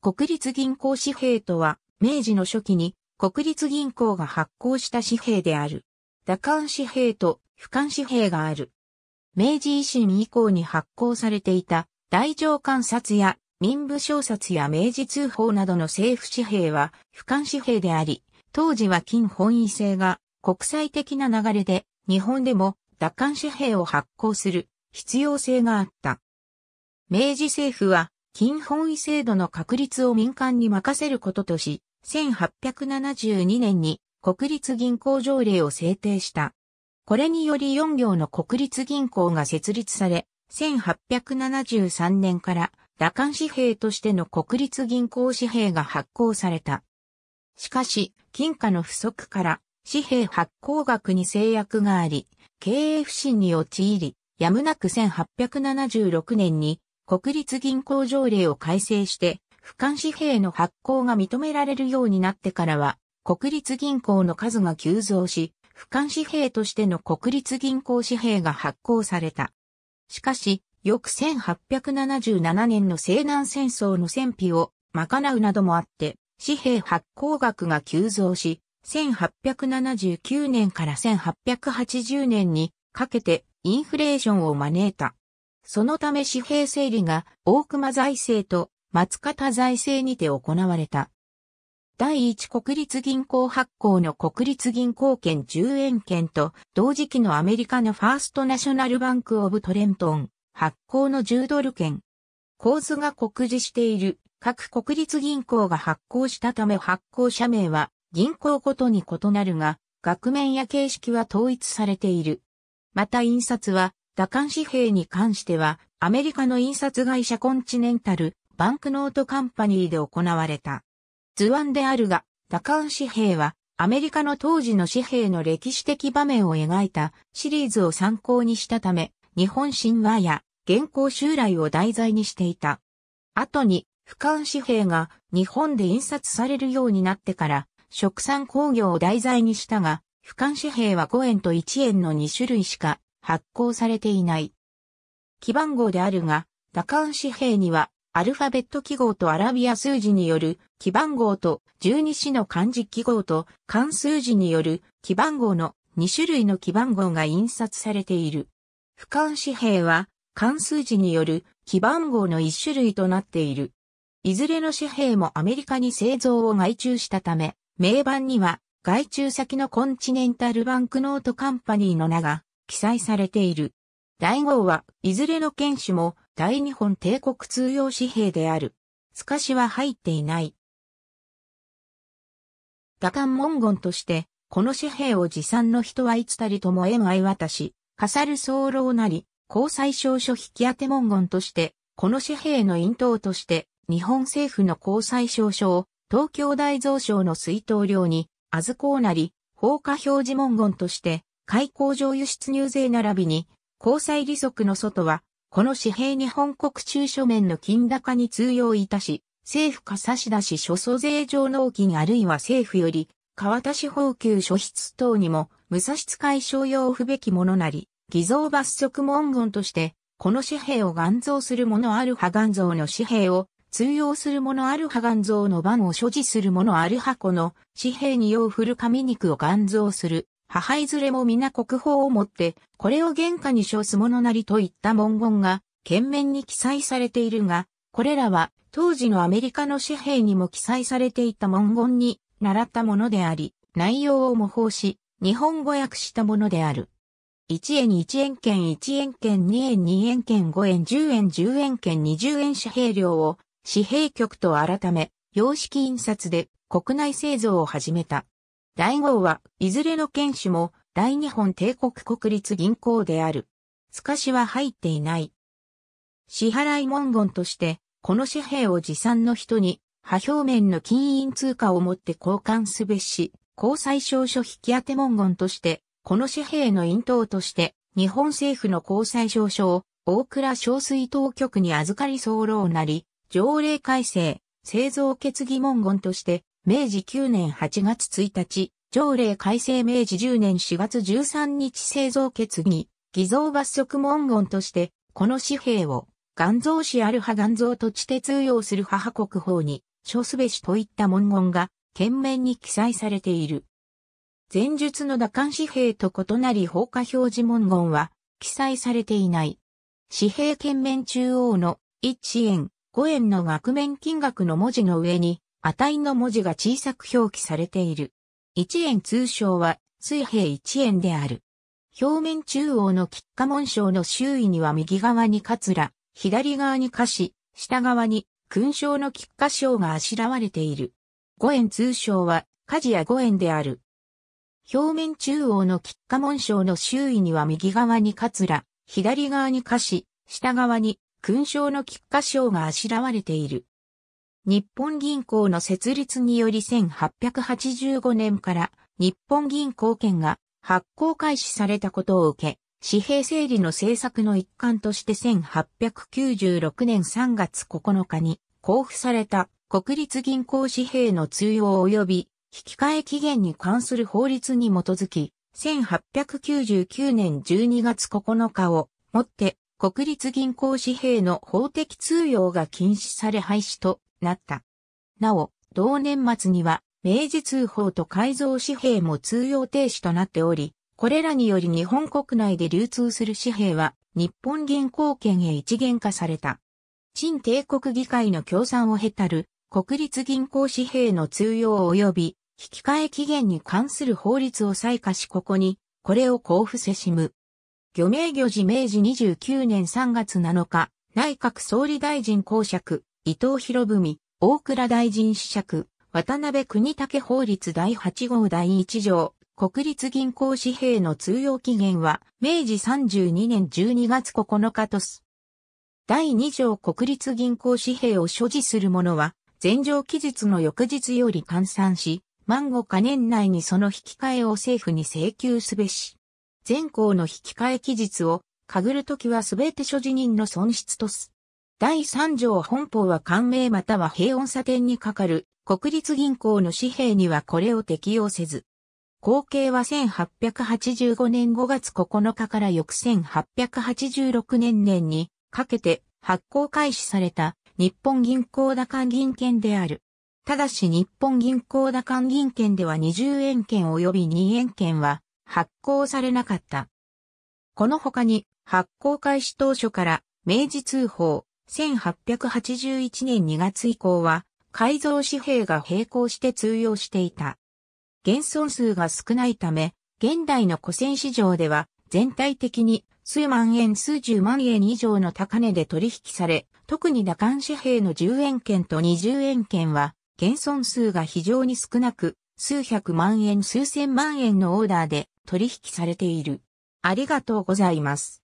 国立銀行紙幣とは、明治の初期に国立銀行が発行した紙幣である。打艦紙幣と俯瞰紙幣がある。明治維新以降に発行されていた大乗観察や民部小札や明治通報などの政府紙幣は俯瞰紙幣であり、当時は金本位制が国際的な流れで日本でも打艦紙幣を発行する必要性があった。明治政府は金本位制度の確立を民間に任せることとし、1872年に国立銀行条例を制定した。これにより4行の国立銀行が設立され、1873年から羅漢紙幣としての国立銀行紙幣が発行された。しかし、金貨の不足から紙幣発行額に制約があり、経営不振に陥り、やむなく1876年に国立銀行条例を改正して、俯瞰紙幣の発行が認められるようになってからは、国立銀行の数が急増し、俯瞰紙幣としての国立銀行紙幣が発行された。しかし、翌1877年の西南戦争の戦費を賄うなどもあって、紙幣発行額が急増し、1879年から1880年にかけてインフレーションを招いた。そのため紙幣整理が大熊財政と松方財政にて行われた。第一国立銀行発行の国立銀行券10円券と同時期のアメリカのファーストナショナルバンクオブトレントン発行の10ドル券。構図が告示している各国立銀行が発行したため発行者名は銀行ごとに異なるが、額面や形式は統一されている。また印刷は打艦紙幣に関しては、アメリカの印刷会社コンチネンタル、バンクノートカンパニーで行われた。図案であるが、打艦紙幣は、アメリカの当時の紙幣の歴史的場面を描いたシリーズを参考にしたため、日本神話や現行襲来を題材にしていた。後に、俯瞰紙幣が日本で印刷されるようになってから、食産工業を題材にしたが、俯瞰紙幣は5円と1円の2種類しか発行されていない。基番号であるが、打艦紙幣には、アルファベット記号とアラビア数字による基番号と十二支の漢字記号と漢数字による基番号の2種類の基番号が印刷されている。不漢紙幣は漢数字による基番号の1種類となっている。いずれの紙幣もアメリカに製造を外注したため、名板には外注先のコンチネンタルバンクノートカンパニーの名が記載されている。第号は、いずれの剣種も、大日本帝国通用紙幣である。つかしは入っていない。画館文言として、この紙幣を持参の人はいつたりとも縁相渡し、飾る動なり、交際証書引き当て文言として、この紙幣の印頭として、日本政府の交際証書を、東京大蔵省の水筒領に、あずこうなり、放火表示文言として、開口上輸出入税並びに、交際利息の外は、この紙幣に本国中書面の金高に通用いたし、政府か差し出し所租税上納金あるいは政府より、川田し報給所筆等にも、武蔵使い商用不べきものなり、偽造罰則文言として、この紙幣を願造する者ある派元造の紙幣を、通用する者ある派元造の番を所持する者ある箱の紙幣に用振る紙肉を願造する母いずれも皆国宝をもって、これを原価に称すものなりといった文言が、懸面に記載されているが、これらは当時のアメリカの紙幣にも記載されていた文言に習ったものであり、内容を模倣し、日本語訳したものである。1円1円券1円券2円2円券5円10円10円券20円紙幣量を紙幣局と改め、様式印刷で国内製造を始めた。第号はいずれの犬種も大日本帝国国立銀行である。透かしは入っていない。支払い文言として、この紙幣を持参の人に、破表面の金印通貨を持って交換すべし、交際証書引き当て文言として、この紙幣の印刀として、日本政府の交際証書を、大倉省水当局に預かり候なり、条例改正、製造決議文言として、明治9年8月1日、条例改正明治10年4月13日製造決議、偽造罰則文言として、この紙幣を、元造市ある派元造と地て通用する母国法に、書すべしといった文言が、懸面に記載されている。前述の打艦紙幣と異なり放火表示文言は、記載されていない。紙幣懸面中央の1円、5円の額面金額の文字の上に、値の文字が小さく表記されている。1円通称は水平1円である。表面中央の喫下紋章の周囲には右側に桂、左側に歌詞、下側に勲章の菊花章があしらわれている。五円通称は火事や五円である。表面中央の喫下紋章の周囲には右側に桂、左側に歌詞、下側に勲章の菊花章があしらわれている。日本銀行の設立により1885年から日本銀行券が発行開始されたことを受け、紙幣整理の政策の一環として1896年3月9日に交付された国立銀行紙幣の通用及び引き換え期限に関する法律に基づき、1899年12月9日をもって国立銀行紙幣の法的通用が禁止され廃止となった。なお、同年末には、明治通報と改造紙幣も通用停止となっており、これらにより日本国内で流通する紙幣は、日本銀行券へ一元化された。陳帝国議会の協賛を経たる、国立銀行紙幣の通用及び、引き換え期限に関する法律を採下しここに、これを交付せしむ。漁名漁時明治29年3月7日、内閣総理大臣公爵、伊藤博文、大倉大臣子爵、渡辺国武法律第8号第1条、国立銀行紙幣の通用期限は、明治32年12月9日とす。第2条国立銀行紙幣を所持する者は、前条期日の翌日より換算し、満後か年内にその引き換えを政府に請求すべし。全項の引き換え期日を、かぐるときはすべて所持人の損失とす。第三条本法は官名または平穏査定にかかる国立銀行の紙幣にはこれを適用せず。後継は1885年5月9日から翌1886年年にかけて発行開始された日本銀行打艦銀券である。ただし日本銀行打艦銀券では20円券及び2円券は発行されなかった。この他に発行開始当初から明治通報、1881年2月以降は改造紙幣が並行して通用していた。現存数が少ないため、現代の古銭市場では全体的に数万円数十万円以上の高値で取引され、特に打艦紙幣の10円券と20円券は現存数が非常に少なく、数百万円数千万円のオーダーで取引されている。ありがとうございます。